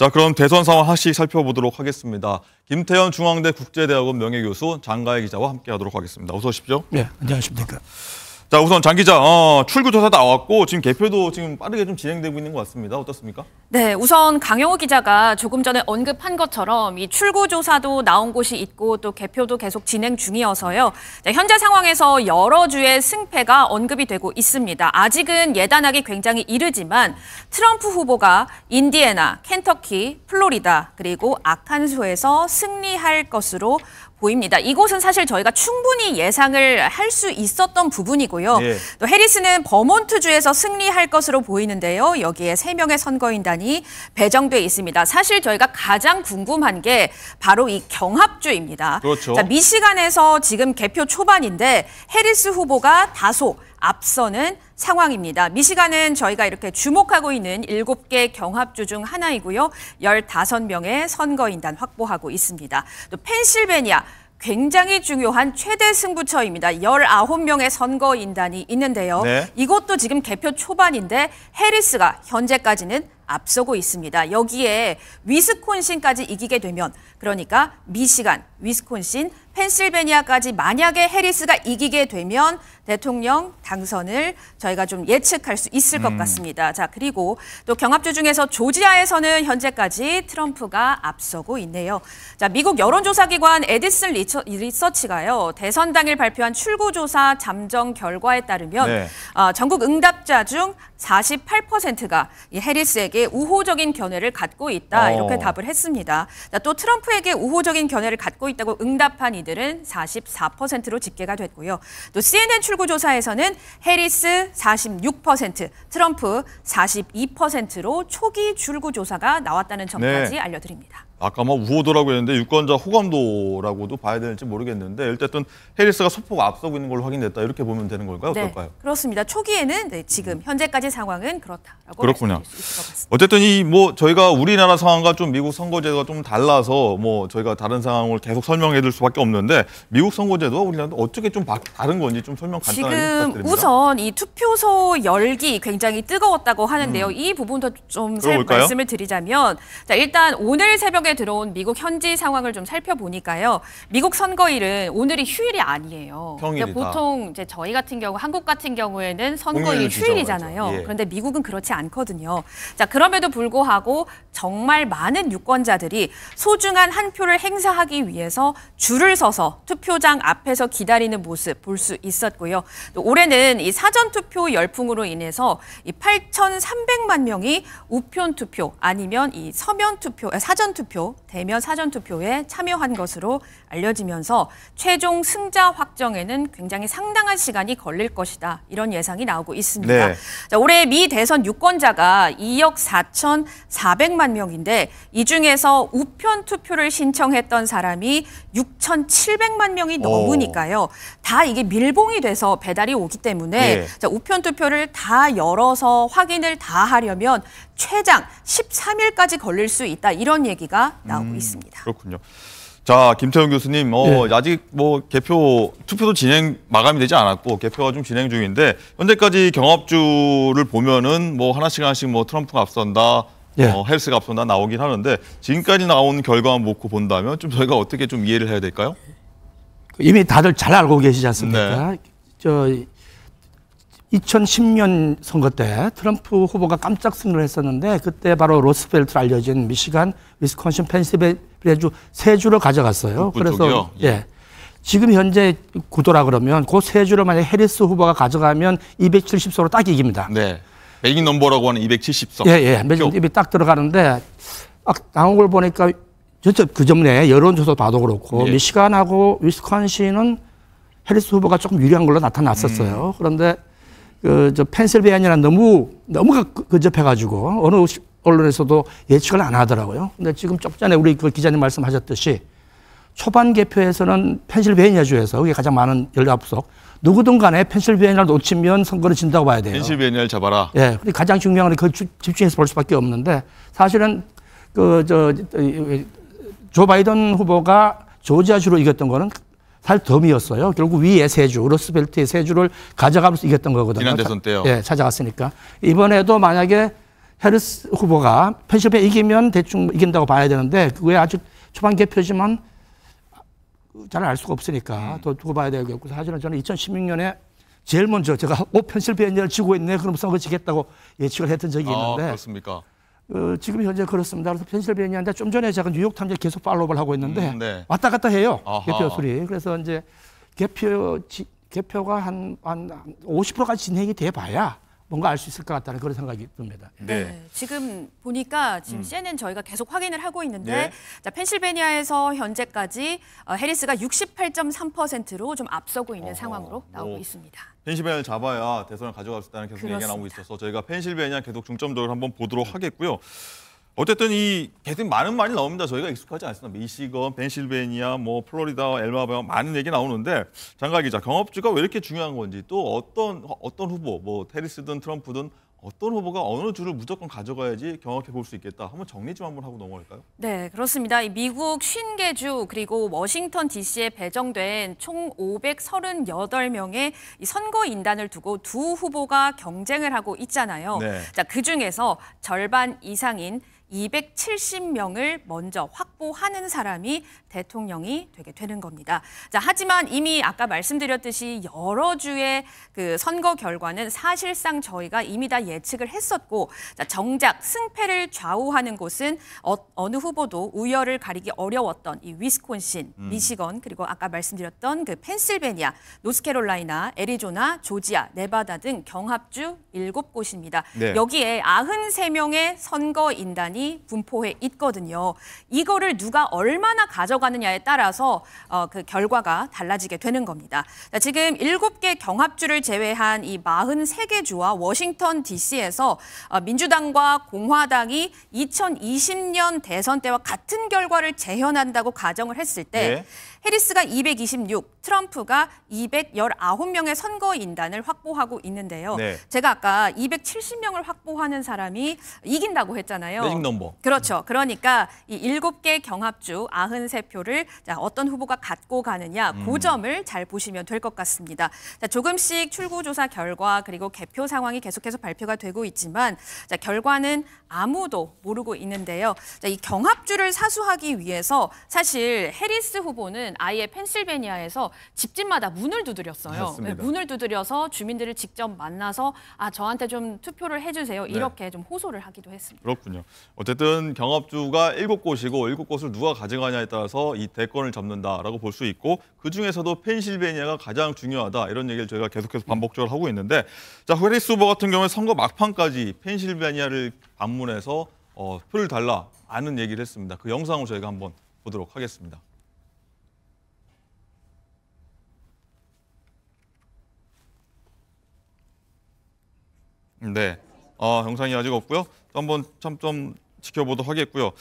자, 그럼 대선 상황 하시 살펴보도록 하겠습니다. 김태현 중앙대 국제대학원 명예교수 장가혜 기자와 함께하도록 하겠습니다. 어서 오십시오. 네, 안녕하십니까. 자 우선 장 기자 어, 출구 조사 나왔고 지금 개표도 지금 빠르게 좀 진행되고 있는 것 같습니다. 어떻습니까? 네, 우선 강영호 기자가 조금 전에 언급한 것처럼 이 출구 조사도 나온 곳이 있고 또 개표도 계속 진행 중이어서요. 자, 현재 상황에서 여러 주의 승패가 언급이 되고 있습니다. 아직은 예단하기 굉장히 이르지만 트럼프 후보가 인디애나, 켄터키, 플로리다 그리고 아칸소에서 승리할 것으로 보입니다. 이곳은 사실 저희가 충분히 예상을 할 수 있었던 부분이고요. 예. 또 해리스는 버몬트주에서 승리할 것으로 보이는데요. 여기에 세명의 선거인단이 배정돼 있습니다. 사실 저희가 가장 궁금한 게 바로 이 경합주입니다. 그렇죠. 자, 미시간에서 지금 개표 초반인데 해리스 후보가 다소 앞서는 상황입니다. 미시간은 저희가 이렇게 주목하고 있는 7개 경합주 중 하나이고요. 15명의 선거인단 확보하고 있습니다. 또 펜실베니아 굉장히 중요한 최대 승부처입니다. 19명의 선거인단이 있는데요. 네. 이것도 지금 개표 초반인데 해리스가 현재까지는 앞서고 있습니다. 여기에 위스콘신까지 이기게 되면 그러니까 미시간, 위스콘신, 펜실베니아까지 만약에 해리스가 이기게 되면 대통령 당선을 저희가 좀 예측할 수 있을 음. 것 같습니다. 자, 그리고 또 경합주 중에서 조지아에서는 현재까지 트럼프가 앞서고 있네요. 자, 미국 여론조사기관 에디슨 리처, 리서치가요. 대선 당일 발표한 출구조사 잠정 결과에 따르면 네. 어, 전국 응답자 중 48%가 이 해리스에게 우호적인 견해를 갖고 있다 어. 이렇게 어. 답을 했습니다. 또 트럼프에게 우호적인 견해를 갖고 있다고 응답한 이들은 44%로 집계가 됐고요. 또 CNN 출구 조사에서는 해리스 46%, 트럼프 42%로 초기 출구 조사가 나왔다는 점까지 네. 알려드립니다. 아까 뭐 우호도라고 했는데 유권자 호감도라고도 봐야 될지 모르겠는데 일단 해리스가 소폭 앞서고 있는 걸 확인됐다 이렇게 보면 되는 걸까요? 네, 어떨까요? 그렇습니다. 초기에는 네, 지금 음. 현재까지 상황은 그렇다라고 그렇군요. 어쨌든 이 뭐 저희가 우리나라 상황과 좀 미국 선거제도가 좀 달라서 뭐 저희가 다른 상황을 계속 설명해드릴 수밖에 없는데 미국 선거제도와 우리나라도 어떻게 좀 다른 건지 좀 설명 간단하게 부탁드립니다. 지금 우선 이 투표소 열기 굉장히 뜨거웠다고 하는데요. 음. 이 부분도 좀 말씀을 드리자면 자 일단 오늘 새벽에 한국에 들어온 미국 현지 상황을 좀 살펴보니까요. 미국 선거일은 오늘이 휴일이 아니에요. 그러니까 평일이다. 보통 이제 저희 같은 경우 한국 같은 경우에는 선거일 휴일이잖아요. 그렇죠. 예. 그런데 미국은 그렇지 않거든요. 자 그럼에도 불구하고 정말 많은 유권자들이 소중한 한 표를 행사하기 위해서 줄을 서서 투표장 앞에서 기다리는 모습 볼 수 있었고요. 올해는 이 사전 투표 열풍으로 인해서 이 8,300만 명이 우편 투표 아니면 이 서면 투표, 아, 사전 투표 대표 대면 사전투표에 참여한 것으로 알려지면서 최종 승자 확정에는 굉장히 상당한 시간이 걸릴 것이다. 이런 예상이 나오고 있습니다. 네. 자, 올해 미 대선 유권자가 2억 4,400만 명인데 이 중에서 우편 투표를 신청했던 사람이 6,700만 명이 넘으니까요. 오. 다 이게 밀봉이 돼서 배달이 오기 때문에 네. 자, 우편 투표를 다 열어서 확인을 다 하려면 최장 13일까지 걸릴 수 있다. 이런 얘기가 나오고 음, 있습니다. 그렇군요. 자, 김태훈 교수님, 어, 네. 아직 뭐 개표 투표도 진행 마감이 되지 않았고 개표가 좀 진행 중인데 현재까지 경합주를 보면은 뭐 하나씩 하나씩 뭐 트럼프가 앞선다. 네. 어, 헬스가 앞선다 나오긴 하는데 지금까지 나온 결과만 놓고 본다면 좀 저희가 어떻게 좀 이해를 해야 될까요? 이미 다들 잘 알고 계시지 않습니까? 네. 저 2010년 선거 때 트럼프 후보가 깜짝 승리를 했었는데 그때 바로 로스벨트 알려진 미시간, 위스콘신, 펜실베니아주 세 주를 가져갔어요. 그래서 쪽이요? 예. 예. 지금 현재 구도라 그러면 그 세 주를 만약 해리스 후보가 가져가면 270석으로 딱 이깁니다. 네. 메인 넘버라고 하는 270석. 예, 예. 매진 입이 딱 들어가는데 아, 나온 걸 보니까 저그 전에 여론조사 봐도 그렇고 예. 미시간하고 위스콘신은 해리스 후보가 조금 유리한 걸로 나타났었어요. 음. 그런데 그저 펜실베이니아는 너무 너무 그, 그, 근접해가지고 어느 언론에서도 예측을 안 하더라고요. 근데 지금 조금 전에 우리 그 기자님 말씀하셨듯이 초반 개표에서는 펜실베이니아 주에서 그게 가장 많은 열납석 누구든 간에 펜실베이니아를 놓치면 선거를 진다고 봐야 돼요. 펜실베이니아를 잡아라. 예. 네, 가장 중요한 건그 집중해서 볼 수밖에 없는데 사실은 그 저조 바이든 후보가 조지아주로 이겼던 거는 살 덤이었어요. 결국 위에 세 주, 로스벨트의 세 주를 가져가면서 이겼던 거거든요. 지난 대선 때요. 예, 찾아갔으니까. 이번에도 만약에 헤르스 후보가 펜션에 이기면 대충 이긴다고 봐야 되는데 그게 아주 초반 개표지만 잘 알 수가 없으니까 음. 또 두고 봐야 되겠고 사실은 저는 2016년에 제일 먼저 제가 오 펜실베니아를 지고 있네 그럼 서거 지겠다고 예측을 했던 적이 아, 있는데 아, 그렇습니까? 어, 지금 현재 그렇습니다. 그래서 펜실베니아인데 좀 전에 제가 뉴욕 탐지 계속 팔로우를 하고 있는데 음, 네. 왔다 갔다 해요. 아하. 개표 수리. 그래서 이제 개표 지, 개표가 한 한 50%까지 진행이 돼 봐야 뭔가 알 수 있을 것 같다는 그런 생각이 듭니다. 예. 네. 네. 지금 보니까 지금 음. CNN 저희가 계속 확인을 하고 있는데 네. 자, 펜실베니아에서 현재까지 어, 해리스가 68.3%로 좀 앞서고 있는 어, 상황으로 나오고 어, 있습니다. 펜실베니아를 잡아야 대선을 가져갈 수 있다는 계속 그렇습니다. 얘기가 나오고 있어서 저희가 펜실베니아 계속 중점적으로 한번 보도록 하겠고요. 어쨌든 이 개팀 많은 말이 나옵니다. 저희가 익숙하지 않습니다. 미시건, 펜실베니아, 뭐 플로리다, 엘바마 많은 얘기 나오는데 장가 기자 경업주가 왜 이렇게 중요한 건지 또 어떤 어떤 후보 뭐 테리스든 트럼프든 어떤 후보가 어느 주를 무조건 가져가야지 경합해볼 수 있겠다. 한번 정리 좀 한번 하고 넘어갈까요? 네, 그렇습니다. 미국 50개주 그리고 워싱턴 DC에 배정된 총 538명의 선거 인단을 두고 두 후보가 경쟁을 하고 있잖아요. 네. 자, 그중에서 절반 이상인 270명을 먼저 확보하는 사람이 대통령이 되게 되는 겁니다. 자, 하지만 이미 아까 말씀드렸듯이 여러 주의 그 선거 결과는 사실상 저희가 이미 다 예측을 했었고 자, 정작 승패를 좌우하는 곳은 어, 느 후보도 우열을 가리기 어려웠던 이 위스콘신, 음. 미시건 그리고 아까 말씀드렸던 그 펜실베니아, 노스캐롤라이나, 애리조나, 조지아, 네바다 등 경합주 7곳입니다. 네. 여기에 93명의 선거인단이 달이 분포해 있거든요. 이거를 누가 얼마나 가져가느냐에 따라서 어, 그 결과가 달라지게 되는 겁니다. 자, 지금 7개 경합주를 제외한 이 43개 주와 워싱턴 DC에서 어, 민주당과 공화당이 2020년 대선 때와 같은 결과를 재현한다고 가정을 했을 때 네. 해리스가 226, 트럼프가 219명의 선거인단을 확보하고 있는데요. 네. 제가 아까 270명을 확보하는 사람이 이긴다고 했잖아요. 매직 넘버. 그렇죠. 그러니까 이 7개 경합주 93표를 어떤 후보가 갖고 가느냐 고 음. 그 점을 잘 보시면 될 것 같습니다. 자, 조금씩 출구조사 결과 그리고 개표 상황이 계속해서 발표가 되고 있지만 자, 결과는 아무도 모르고 있는데요. 자, 이 경합주를 사수하기 위해서 사실 해리스 후보는 경우에는 아예 펜실베니아에서 집집마다 문을 두드렸어요. 맞습니다. 네, 문을 두드려서 주민들을 직접 만나서 아 저한테 좀 투표를 해주세요. 네. 이렇게 네. 좀 호소를 하기도 했습니다. 그렇군요. 어쨌든 경합주가 일 곳이고 일 곳을 누가 가져가냐에 따라서 이 대권을 잡는다라고 볼 수 있고 그중에서도 펜실베니아가 가장 중요하다 이런 얘기를 저희가 계속해서 반복적으로 하고 있는데 자 헤리스 후보 같은 경우에 선거 막판까지 펜실베니아를 방문해서 어, 표를 달라 아는 얘기를 했습니다. 그 영상을 저희가 한번 보도록 하겠습니다. 네. 어, 영상이 아직 없고요. 한번 참 좀 지켜보도록 하겠고요.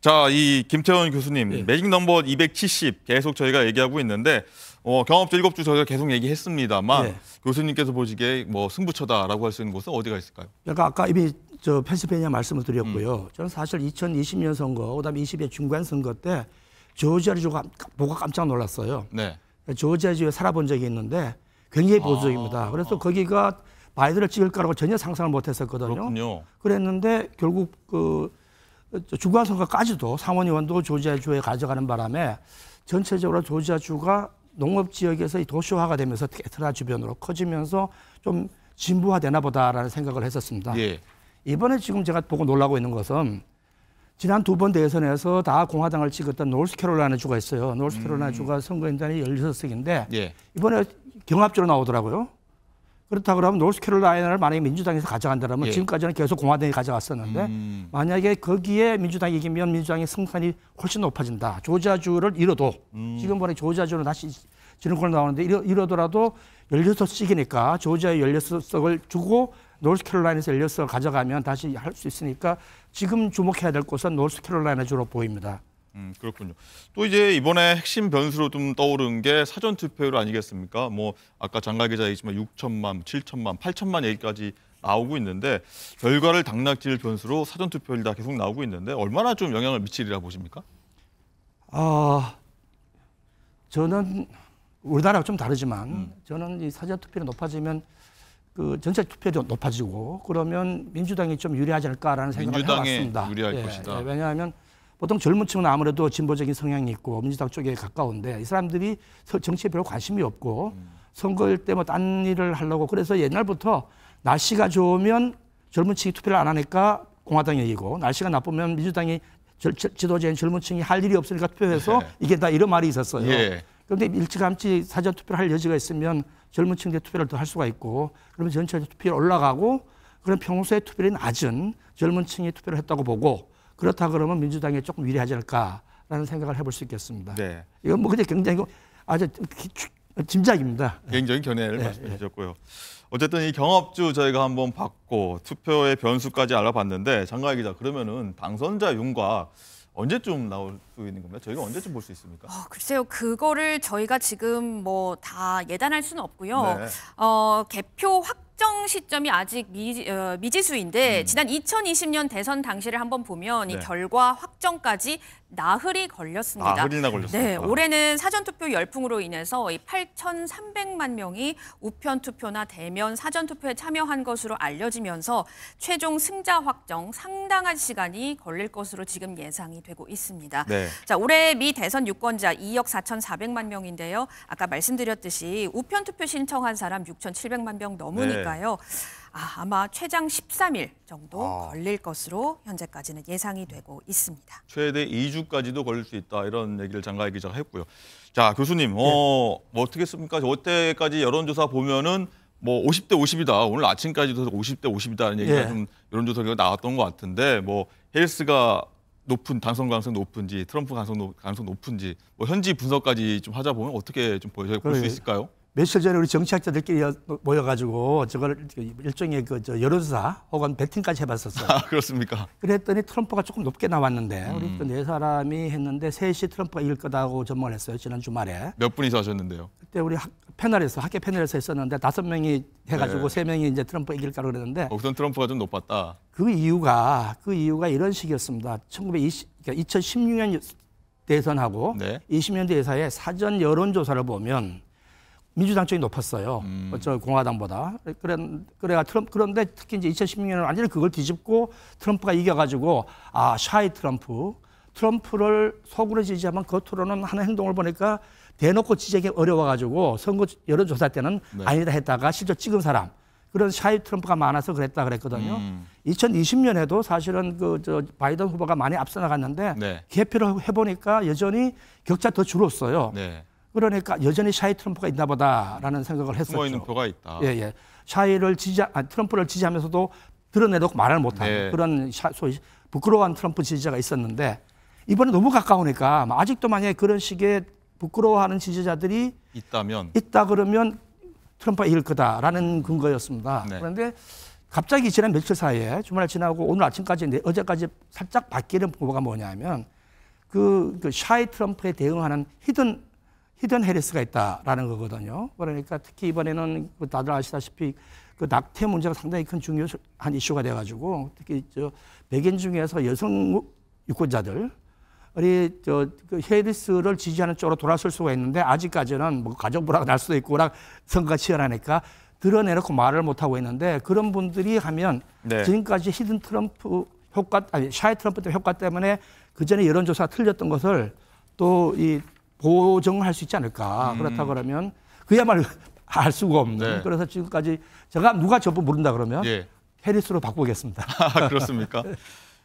자, 이 김태원 교수님 예. 매직 넘버 270 계속 저희가 얘기하고 있는데 어, 경험주 7주 저희가 계속 얘기했습니다만 예. 교수님께서 보시기에 뭐 승부처다라고 할 수 있는 곳은 어디가 있을까요? 그러니까 아까 이미 저 펜실베니아 말씀을 드렸고요. 음. 저는 사실 2020년 선거, 그다음에 20의 중간 선거 때 조지아를 보고 깜짝 놀랐어요. 네. 조지아주에 살아본 적이 있는데 굉장히 보수적입니다. 아, 그래서 아. 거기가 바이든을 찍을 거라고 전혀 상상을 못 했었거든요. 그렇군요. 그랬는데 결국 그 중간 선거까지도 상원의원도 조지아주에 가져가는 바람에 전체적으로 조지아주가 농업 지역에서 도시화가 되면서 테트라 주변으로 커지면서 좀 진보화되나 보다라는 생각을 했었습니다. 예. 이번에 지금 제가 보고 놀라고 있는 것은 지난 두 번 대선에서 다 공화당을 찍었던 노스캐롤라이나 주가 있어요. 노스캐롤라이나 음. 주가 선거인단이 열여섯 석인데 예. 이번에 경합적으로 나오더라고요. 그렇다 그러면 노스캐롤라이나를 만약에 민주당에서 가져간다면 예. 지금까지는 계속 공화당이 가져갔었는데 음. 만약에 거기에 민주당이 이기면 민주당의 승산이 훨씬 높아진다. 조자주를 잃어도 음. 지금 보니 조자주는 다시 지능권 나오는데 이러, 더라도1 6석 씩이니까 조지아의 1 6 석을 주고 노스캐롤라이나에서 1 6 석을 가져가면 다시 할 수 있으니까 지금 주목해야 될 곳은 노스캐롤라이나 주로 보입니다. 음, 그렇군요. 또 이제 이번에 핵심 변수로 좀 떠오른 게 사전 투표율 아니겠습니까? 뭐 아까 장갈 기자 얘기지만 6천만, 7천만, 8천만 얘기까지 나오고 있는데 결과를 당락질 변수로 사전 투표율 다 계속 나오고 있는데 얼마나 좀 영향을 미치리라 보십니까? 아 저는 우리나라가 좀 다르지만 음. 저는 이 사전 투표율이 높아지면 그 전체 투표율이 높아지고 그러면 민주당이 좀 유리하지 않을까라는 생각을 민 해봤습니다. 유리할 예, 것이다. 예, 왜냐하면 보통 젊은 층은 아무래도 진보적인 성향이 있고 민주당 쪽에 가까운데 이 사람들이 정치에 별로 관심이 없고 선거일 때 뭐 딴 일을 하려고 그래서 옛날부터 날씨가 좋으면 젊은 층이 투표를 안 하니까 공화당이 이기고 날씨가 나쁘면 민주당이 절, 절, 지도자인 젊은 층이 할 일이 없으니까 투표해서 예. 이게 다 이런 말이 있었어요. 예. 그런데 일찌감치 사전 투표를 할 여지가 있으면 젊은 층들 투표를 더 할 수가 있고 그러면 전체 투표율 올라가고 그런 평소에 투표율이 낮은 젊은 층이 투표를 했다고 보고 그렇다 그러면 민주당이 조금 유리하지 않을까라는 생각을 해볼 수 있겠습니다. 네. 이건 뭐 근데 굉장히 아주 짐작입니다. 네. 굉장히 견해를 네. 말씀해 네. 주셨고요. 어쨌든 이 경합주 저희가 한번 봤고 투표의 변수까지 알아봤는데 장가희 기자 그러면은 당선자 윤곽 언제쯤 나올 수 있는 겁니까? 저희가 언제쯤 볼 수 있습니까? 어, 글쎄요, 그거를 저희가 지금 뭐 다 예단할 수는 없고요. 네. 어, 개표 확 확정 시점이 아직 미, 어, 미지수인데 음. 지난 2020년 대선 당시를 한번 보면 네. 이 결과 확정까지 나흘이 걸렸습니다. 나흘이나 아, 걸렸습니다. 네, 올해는 사전투표 열풍으로 인해서 이 8,300만 명이 우편투표나 대면 사전투표에 참여한 것으로 알려지면서 최종 승자 확정 상당한 시간이 걸릴 것으로 지금 예상이 되고 있습니다. 네. 자, 올해 미 대선 유권자 2억 4,400만 명인데요. 아까 말씀드렸듯이 우편투표 신청한 사람 6,700만 명 네. 넘으니까 테까요 네. 아, 아마 최장 13일 정도 아. 걸릴 것으로 현재까지는 예상이 되고 있습니다. 최대 2주까지도 걸릴 수 있다 이런 얘기를 장가희 기자가 했고요. 자 교수님, 어, 네. 뭐 어떻겠습니까? 어때까지 여론조사 보면은 뭐 50대 50이다. 오늘 아침까지도 50대 50이다는 얘기가 예. 좀 여론조사 결 나왔던 것 같은데 뭐 헬스가 높은 당선 가능성 높은지 트럼프 가능성 높은지 뭐 현지 분석까지 좀 하자 보면 어떻게 좀 보여줄 수 있을까요? 며칠 전에 우리 정치학자들끼리 모여가지고 저걸 일종의 그저 여론조사 혹은 배팅까지 해봤었어요. 아, 그렇습니까? 그랬더니 트럼프가 조금 높게 나왔는데 음. 우리 또네 사람이 했는데 셋이 트럼프가 이길 거다고 전망을 했어요. 지난 주말에. 몇 분이서 하셨는데요? 그때 우리 학, 패널에서 학교 패널에서 했었는데 다섯 명이 해가지고 네. 세 네. 명이 이제 트럼프 이길 거라고 그랬는데. 어, 우선 트럼프가 좀 높았다. 그 이유가 그 이유가 이런 식이었습니다. 1920 그러니까 2016년 대선하고 네. 20년 대사의 사전 여론조사를 보면. 민주당 쪽이 높았어요. 음. 저 공화당보다. 그래, 그래가 트럼프, 그런데 특히 이제 2 0 1 6년을 완전히 그걸 뒤집고 트럼프가 이겨가지고 아, 샤이 트럼프. 트럼프를 속으로 지지하면 겉으로는 하는 행동을 보니까 대놓고 지지하기 어려워가지고 선거 여론조사 때는 네. 아니다 했다가 실제 찍은 사람. 그런 샤이 트럼프가 많아서 그랬다 그랬거든요. 음. 2020년에도 사실은 그 저 바이든 후보가 많이 앞서 나갔는데 네. 개표를 해보니까 여전히 격차 더 줄었어요. 네. 그러니까 여전히 샤이 트럼프가 있나 보다라는 생각을 했었죠. 숨어 있는 표가 있다. 예, 예. 샤이를 지지, 아니, 트럼프를 지지하면서도 드러내도 말을 못하는 네. 그런 샤, 소위 부끄러운 트럼프 지지자가 있었는데 이번에 너무 가까우니까 아직도 만약에 그런 식의 부끄러워하는 지지자들이 있다면 있다 그러면 트럼프가 이길 거다라는 근거였습니다. 네. 그런데 갑자기 지난 며칠 사이에 주말 지나고 오늘 아침까지 어제까지 살짝 바뀌는 보고가 뭐냐면 그, 그 샤이 트럼프에 대응하는 히든 히든 헤리스가 있다라는 거거든요. 그러니까 특히 이번에는 그 다들 아시다시피 그 낙태 문제가 상당히 큰 중요한 이슈가 돼가지고 특히 저 백인 중에서 여성 유권자들 우리 저그 헤리스를 지지하는 쪽으로 돌아설 수가 있는데 아직까지는 뭐 가정부라고 날 수도 있고 락 선거가 치열하니까 드러내놓고 말을 못 하고 있는데 그런 분들이 하면 네. 지금까지 히든 트럼프 효과 아니 샤이 트럼프 때 효과 때문에 그 전에 여론조사 틀렸던 것을 또이 보정할수 있지 않을까. 음. 그렇다 그러면 그야말로 알 수가 없는. 네. 그래서 지금까지 제가 누가 저분 모른다 그러면 예. 해리스로 바꾸겠습니다. 아, 그렇습니까?